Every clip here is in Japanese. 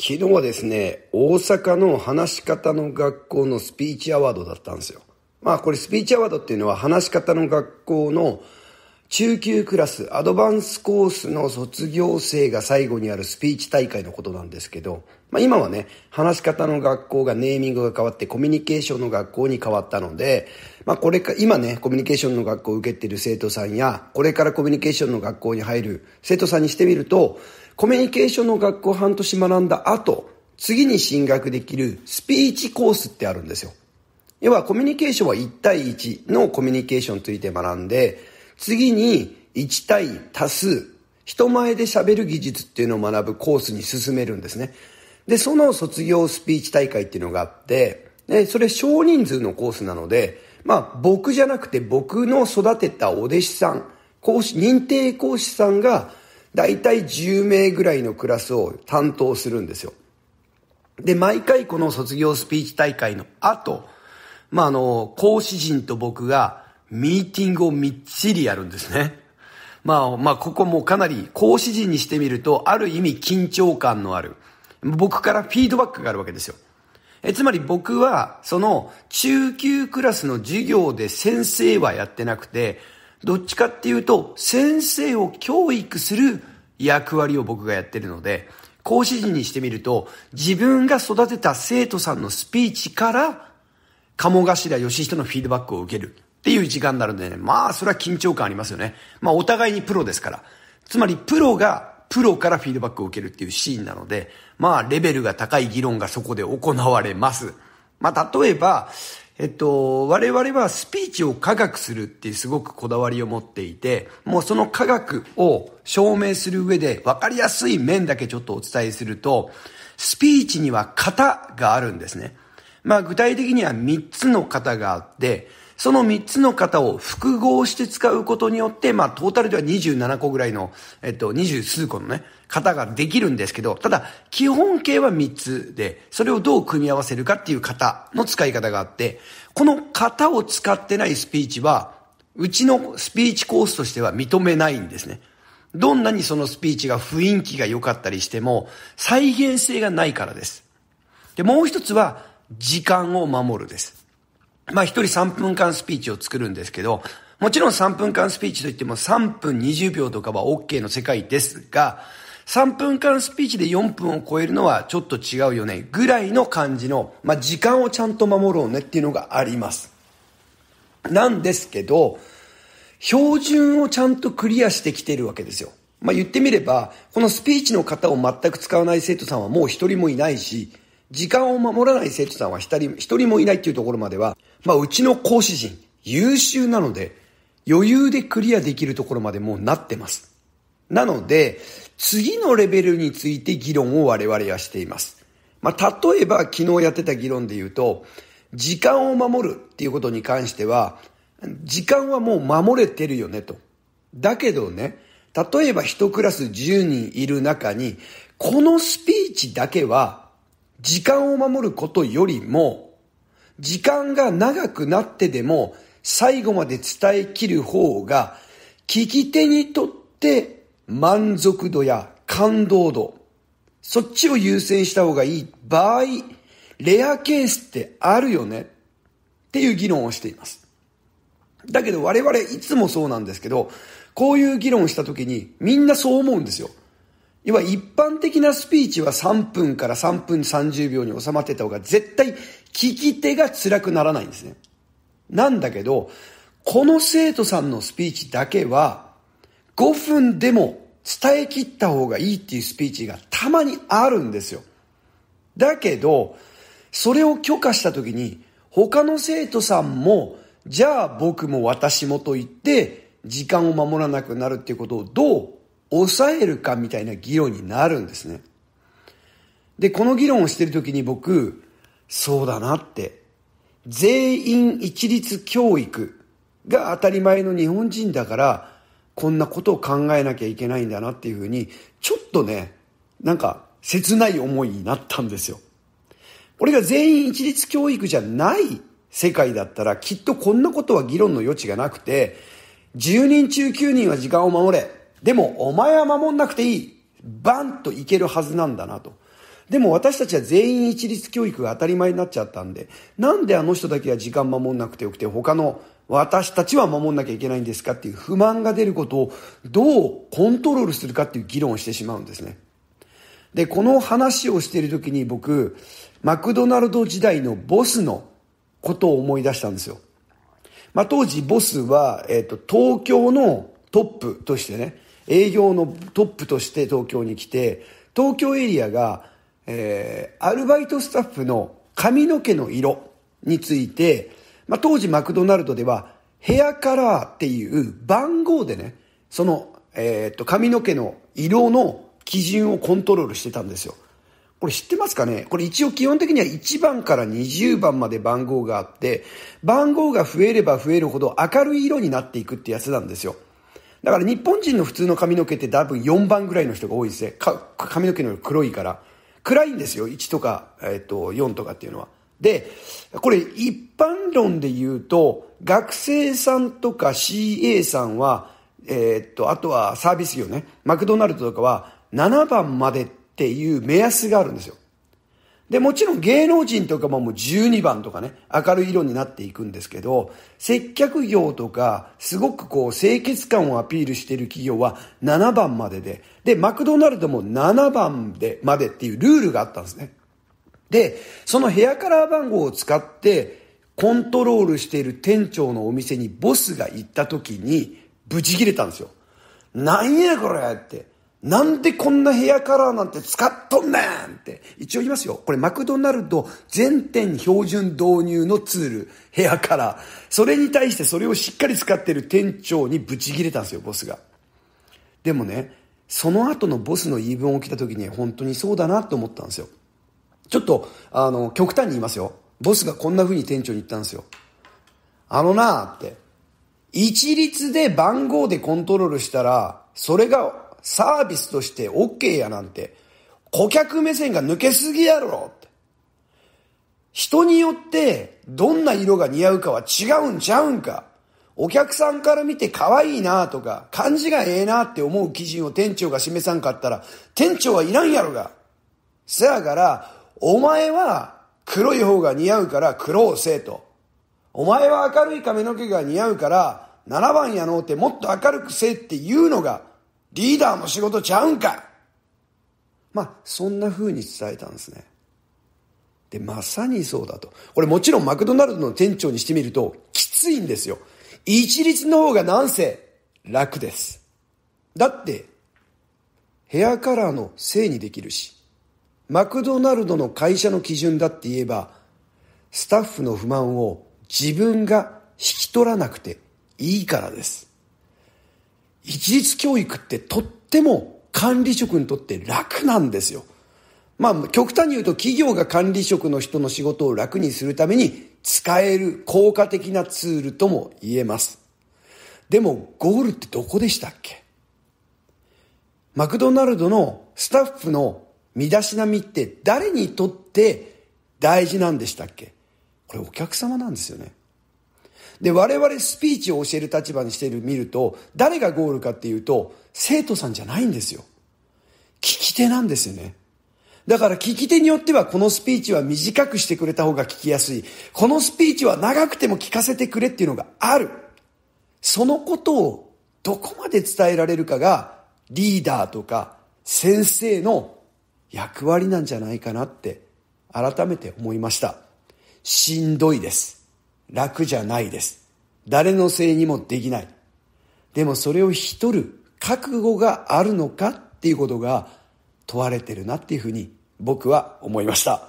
昨日はですね、大阪の話し方の学校のスピーチアワードだったんですよ。まあこれスピーチアワードっていうのは話し方の学校の中級クラスアドバンスコースの卒業生が最後にあるスピーチ大会のことなんですけど、まあ、今はね、話し方の学校がネーミングが変わってコミュニケーションの学校に変わったので、まあ、これか、今ね、コミュニケーションの学校を受けている生徒さんや、これからコミュニケーションの学校に入る生徒さんにしてみると、コミュニケーションの学校半年学んだ後、次に進学できるスピーチコースってあるんですよ。要はコミュニケーションは1対1のコミュニケーションについて学んで、次に1対多数、人前で喋る技術っていうのを学ぶコースに進めるんですね。で、その卒業スピーチ大会っていうのがあって、でそれ少人数のコースなので、まあ僕じゃなくて僕の育てたお弟子さん、講師、認定講師さんが大体10名ぐらいのクラスを担当するんですよ。で、毎回この卒業スピーチ大会の後、まあ、あの、講師陣と僕がミーティングをみっちりやるんですね。まあ、まあ、ここもかなり講師陣にしてみると、ある意味緊張感のある、僕からフィードバックがあるわけですよ。えつまり僕は、その中級クラスの授業で先生はやってなくて、どっちかっていうと、先生を教育する役割を僕がやってるので、講師陣にしてみると、自分が育てた生徒さんのスピーチから、鴨頭義人のフィードバックを受ける。っていう時間になるんでね、まあそれは緊張感ありますよね。まあお互いにプロですから。つまりプロがプロからフィードバックを受けるっていうシーンなので、まあレベルが高い議論がそこで行われます。まあ例えば、えっと、我々はスピーチを科学するっていうすごくこだわりを持っていて、もうその科学を証明する上で分かりやすい面だけちょっとお伝えすると、スピーチには型があるんですね。まあ具体的には3つの型があって、その3つの型を複合して使うことによって、まあ、トータルでは27個ぐらいの、えっと、20数個のね、型ができるんですけど、ただ、基本形は3つで、それをどう組み合わせるかっていう型の使い方があって、この型を使ってないスピーチは、うちのスピーチコースとしては認めないんですね。どんなにそのスピーチが雰囲気が良かったりしても、再現性がないからです。で、もう一つは、時間を守るです。まあ一人3分間スピーチを作るんですけど、もちろん3分間スピーチといっても3分20秒とかは OK の世界ですが、3分間スピーチで4分を超えるのはちょっと違うよね、ぐらいの感じの、まあ時間をちゃんと守ろうねっていうのがあります。なんですけど、標準をちゃんとクリアしてきてるわけですよ。まあ、言ってみれば、このスピーチの型を全く使わない生徒さんはもう一人もいないし、時間を守らない生徒さんは一人もいないっていうところまでは、まあ、うちの講師陣、優秀なので、余裕でクリアできるところまでもうなってます。なので、次のレベルについて議論を我々はしています。まあ、例えば昨日やってた議論で言うと、時間を守るっていうことに関しては、時間はもう守れてるよねと。だけどね、例えば一クラス10人いる中に、このスピーチだけは、時間を守ることよりも、時間が長くなってでも最後まで伝えきる方が聞き手にとって満足度や感動度、そっちを優先した方がいい場合、レアケースってあるよねっていう議論をしています。だけど我々いつもそうなんですけど、こういう議論した時にみんなそう思うんですよ。要は一般的なスピーチは3分から3分30秒に収まってた方が絶対聞き手が辛くならないんですね。なんだけど、この生徒さんのスピーチだけは5分でも伝え切った方がいいっていうスピーチがたまにあるんですよ。だけど、それを許可した時に他の生徒さんもじゃあ僕も私もと言って時間を守らなくなるっていうことをどう抑えるかみたいな議論になるんですね。で、この議論をしてる時に僕、そうだなって、全員一律教育が当たり前の日本人だから、こんなことを考えなきゃいけないんだなっていうふうに、ちょっとね、なんか切ない思いになったんですよ。俺が全員一律教育じゃない世界だったら、きっとこんなことは議論の余地がなくて、10人中9人は時間を守れ。でも、お前は守んなくていい。バンといけるはずなんだなと。でも私たちは全員一律教育が当たり前になっちゃったんで、なんであの人だけは時間守んなくてよくて、他の私たちは守んなきゃいけないんですかっていう不満が出ることをどうコントロールするかっていう議論をしてしまうんですね。で、この話をしている時に僕、マクドナルド時代のボスのことを思い出したんですよ。まあ、当時ボスは、えっ、ー、と、東京のトップとしてね、営業のトップとして東京に来て、東京エリアが、えー、アルバイトスタッフの髪の毛の色について、まあ、当時マクドナルドではヘアカラーっていう番号でね、その、えー、っと、髪の毛の色の基準をコントロールしてたんですよ。これ知ってますかねこれ一応基本的には1番から20番まで番号があって、番号が増えれば増えるほど明るい色になっていくってやつなんですよ。だから日本人の普通の髪の毛って多分4番ぐらいの人が多いですね。髪の毛の黒いから。暗いんですよ。1とか、えっ、と、4とかっていうのは。で、これ一般論で言うと、学生さんとか CA さんは、えっ、と、あとはサービス業ね、マクドナルドとかは7番までっていう目安があるんですよ。で、もちろん芸能人とかももう12番とかね、明るい色になっていくんですけど、接客業とか、すごくこう、清潔感をアピールしている企業は7番までで、で、マクドナルドも7番で、までっていうルールがあったんですね。で、そのヘアカラー番号を使って、コントロールしている店長のお店にボスが行った時に、ブチ切れたんですよ。なんやこれって。なんでこんなヘアカラーなんて使っとんねんって。一応言いますよ。これマクドナルド全店標準導入のツール、ヘアカラー。それに対してそれをしっかり使ってる店長にブチギレたんですよ、ボスが。でもね、その後のボスの言い分を聞いた時に本当にそうだなと思ったんですよ。ちょっと、あの、極端に言いますよ。ボスがこんな風に店長に言ったんですよ。あのなーって。一律で番号でコントロールしたら、それがサービスとして OK やなんて、顧客目線が抜けすぎやろって。人によってどんな色が似合うかは違うんちゃうんか。お客さんから見て可愛いなとか、感じがええなって思う基準を店長が示さんかったら、店長はいらんやろが。せやから、お前は黒い方が似合うから黒をせえと。お前は明るい髪の毛が似合うから、7番やのうてもっと明るくせえっていうのが、リーダーの仕事ちゃうんかいまあ、そんな風に伝えたんですね。で、まさにそうだと。これもちろんマクドナルドの店長にしてみると、きついんですよ。一律の方がなんせ楽です。だって、ヘアカラーのせいにできるし、マクドナルドの会社の基準だって言えば、スタッフの不満を自分が引き取らなくていいからです。一律教育ってとっても管理職にとって楽なんですよ。まあ、極端に言うと企業が管理職の人の仕事を楽にするために使える効果的なツールとも言えます。でも、ゴールってどこでしたっけマクドナルドのスタッフの身だしなみって誰にとって大事なんでしたっけこれお客様なんですよね。で、我々スピーチを教える立場にしてる、見ると、誰がゴールかっていうと、生徒さんじゃないんですよ。聞き手なんですよね。だから聞き手によってはこのスピーチは短くしてくれた方が聞きやすい。このスピーチは長くても聞かせてくれっていうのがある。そのことをどこまで伝えられるかがリーダーとか先生の役割なんじゃないかなって改めて思いました。しんどいです。楽じゃないです。誰のせいにもできない。でもそれを引き取る覚悟があるのかっていうことが問われてるなっていうふうに僕は思いました。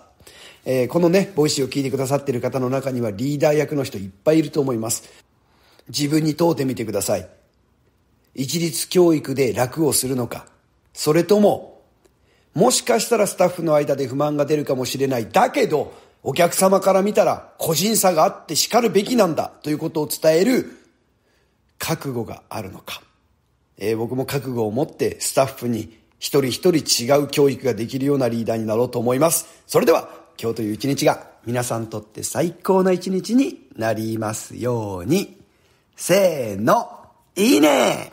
えー、このね、ボイシーを聞いてくださってる方の中にはリーダー役の人いっぱいいると思います。自分に問うてみてください。一律教育で楽をするのか、それとも、もしかしたらスタッフの間で不満が出るかもしれない。だけど、お客様から見たら個人差があって叱るべきなんだということを伝える覚悟があるのか。えー、僕も覚悟を持ってスタッフに一人一人違う教育ができるようなリーダーになろうと思います。それでは今日という一日が皆さんにとって最高な一日になりますように。せーの、いいね